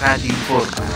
Rádio Forno.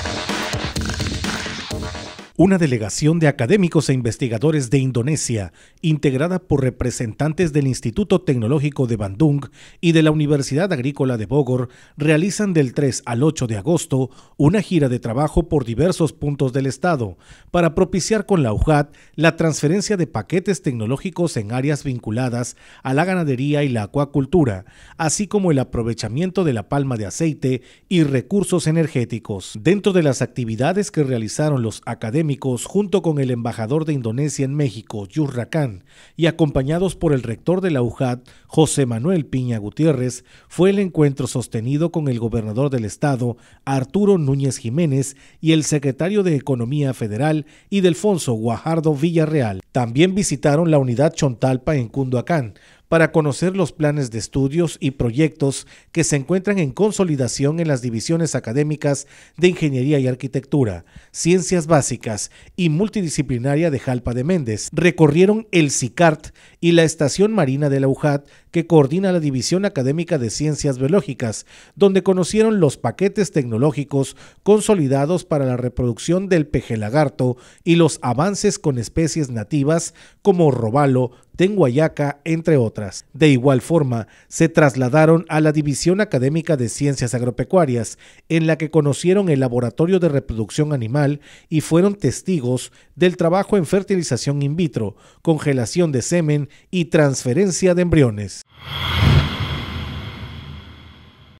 Una delegación de académicos e investigadores de Indonesia, integrada por representantes del Instituto Tecnológico de Bandung y de la Universidad Agrícola de Bogor, realizan del 3 al 8 de agosto una gira de trabajo por diversos puntos del Estado para propiciar con la UJAT la transferencia de paquetes tecnológicos en áreas vinculadas a la ganadería y la acuacultura, así como el aprovechamiento de la palma de aceite y recursos energéticos. Dentro de las actividades que realizaron los académicos, junto con el embajador de Indonesia en México, Yusra Khan, y acompañados por el rector de la UJAT, José Manuel Piña Gutiérrez, fue el encuentro sostenido con el gobernador del estado, Arturo Núñez Jiménez, y el secretario de Economía Federal, Idelfonso Guajardo Villarreal. También visitaron la unidad Chontalpa en Cunduacán, para conocer los planes de estudios y proyectos que se encuentran en consolidación en las divisiones académicas de Ingeniería y Arquitectura, Ciencias Básicas y Multidisciplinaria de Jalpa de Méndez. Recorrieron el SICART y la Estación Marina de la UJAT, que coordina la División Académica de Ciencias Biológicas, donde conocieron los paquetes tecnológicos consolidados para la reproducción del pejelagarto y los avances con especies nativas como robalo, en Guayaca, entre otras. De igual forma, se trasladaron a la División Académica de Ciencias Agropecuarias, en la que conocieron el Laboratorio de Reproducción Animal y fueron testigos del trabajo en fertilización in vitro, congelación de semen y transferencia de embriones.